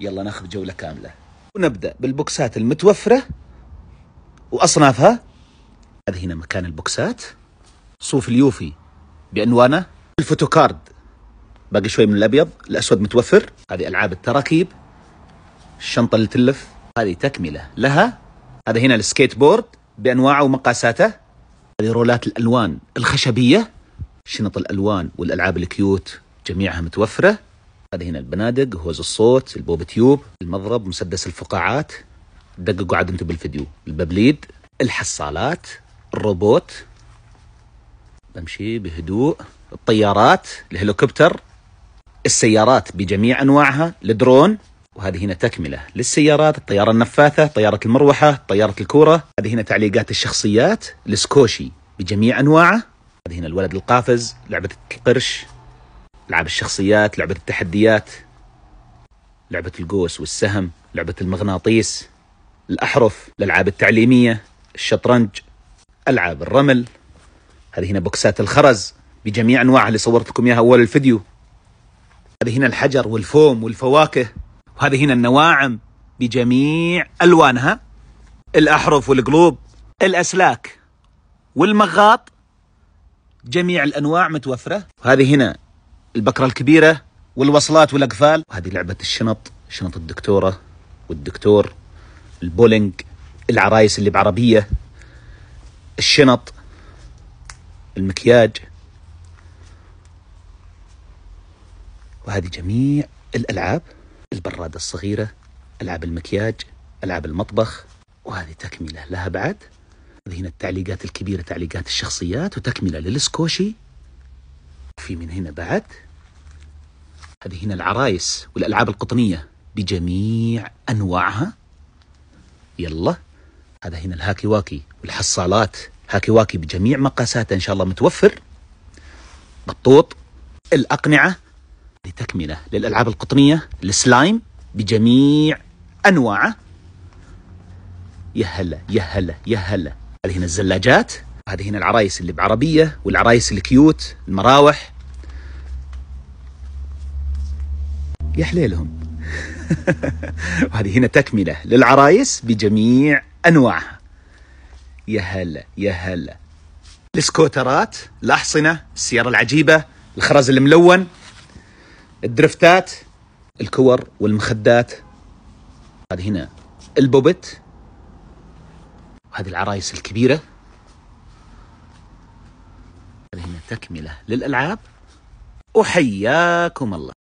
يلا ناخذ جولة كاملة ونبدأ بالبوكسات المتوفرة وأصنافها هذا هنا مكان البوكسات صوف اليوفي بأنوانه الفوتوكارد باقي شوي من الأبيض الأسود متوفر هذه ألعاب التراكيب الشنطة اللي تلف هذه تكملة لها هذا هنا السكيت بورد بأنواعه ومقاساته هذه رولات الألوان الخشبية شنط الألوان والألعاب الكيوت جميعها متوفرة هذه هنا البنادق هوز الصوت البوب تيوب المضرب مسدس الفقاعات دققوا عاد انتم بالفيديو الببليد الحصالات الروبوت بمشي بهدوء الطيارات الهليكوبتر السيارات بجميع انواعها الدرون وهذه هنا تكمله للسيارات الطياره النفاثه طياره المروحه طياره الكوره هذه هنا تعليقات الشخصيات السكوشي بجميع انواعه هذه هنا الولد القافز لعبه القرش العاب الشخصيات لعبه التحديات لعبه القوس والسهم لعبه المغناطيس الاحرف الالعاب التعليميه الشطرنج العاب الرمل هذه هنا بوكسات الخرز بجميع انواعها اللي صورت لكم اياها اول الفيديو هذه هنا الحجر والفوم والفواكه وهذه هنا النواعم بجميع الوانها الاحرف والقلوب الاسلاك والمغاط جميع الانواع متوفره وهذه هنا البكرة الكبيرة والوصلات والأقفال هذه لعبة الشنط شنط الدكتورة والدكتور البولينج العرايس اللي بعربية الشنط المكياج وهذه جميع الألعاب البرادة الصغيرة ألعاب المكياج ألعاب المطبخ وهذه تكملة لها بعد هنا التعليقات الكبيرة تعليقات الشخصيات وتكملة للسكوشي في من هنا بعد هذه هنا العرايس والألعاب القطنية بجميع أنواعها يلا هذا هنا الهاكي واكي والحصالات هاكي واكي بجميع مقاساته إن شاء الله متوفر بطوط الأقنعة لتكملة للألعاب القطنية السلايم بجميع أنواعه يا هلا يا هلا يا هلا هذه هنا الزلاجات هذه هنا العرايس اللي بعربية والعرايس الكيوت المراوح يا حليلهم وهذه هنا تكملة للعرايس بجميع أنواعها يا هلا يا هلا السكوترات الأحصنة السيارة العجيبة الخرز الملون الدرفتات الكور والمخدات هذه هنا البوبت هذه العرايس الكبيرة هذه هنا تكملة للألعاب وحياكم الله